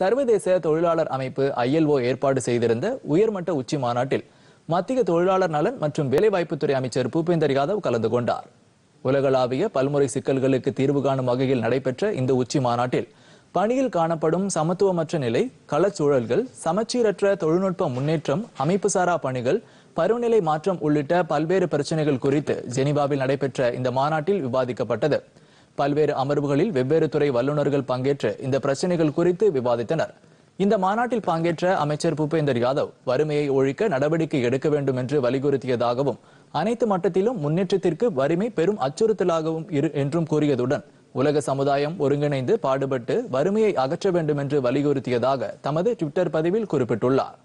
சர்வதேச தொழிலாளர் அமைப்பு ஐஎல்ஓ ஏற்பாடு செய்திருந்த உயர்மட்ட உச்சி மாநாட்டில் மத்திய தொழிலாளர் நலன் மற்றும் வேலைவாய்ப்புத்துறை அமைச்சர் பூபேந்தர் யாதவ் கலந்து கொண்டார் உலகளாவிய பல்முறை சிக்கல்களுக்கு தீர்வு காணும் வகையில் நடைபெற்ற இந்த உச்சி மாநாட்டில் பணியில் காணப்படும் சமத்துவமற்ற நிலை களச்சூழல்கள் சமச்சீரற்ற தொழில்நுட்ப முன்னேற்றம் அமைப்புசாரா பணிகள் பருவநிலை மாற்றம் உள்ளிட்ட பல்வேறு பிரச்சனைகள் குறித்து ஜெனிவாவில் நடைபெற்ற இந்த மாநாட்டில் விவாதிக்கப்பட்டது பல்வேறு அமர்வுகளில் வெவ்வேறு துறை வல்லுநர்கள் பங்கேற்று இந்த பிரச்சனைகள் குறித்து விவாதித்தனர் இந்த மாநாட்டில் பங்கேற்ற அமைச்சர் பூபேந்தர் யாதவ் வறுமையை ஒழிக்க நடவடிக்கை எடுக்க வேண்டும் என்று வலியுறுத்தியதாகவும் அனைத்து மட்டத்திலும் முன்னேற்றத்திற்கு வறுமை பெரும் அச்சுறுத்தலாகவும் என்றும் கூறியதுடன் உலக சமுதாயம் ஒருங்கிணைந்து பாடுபட்டு வறுமையை அகற்ற வேண்டும் என்று வலியுறுத்தியதாக தமது டுவிட்டர் பதிவில் குறிப்பிட்டுள்ளார்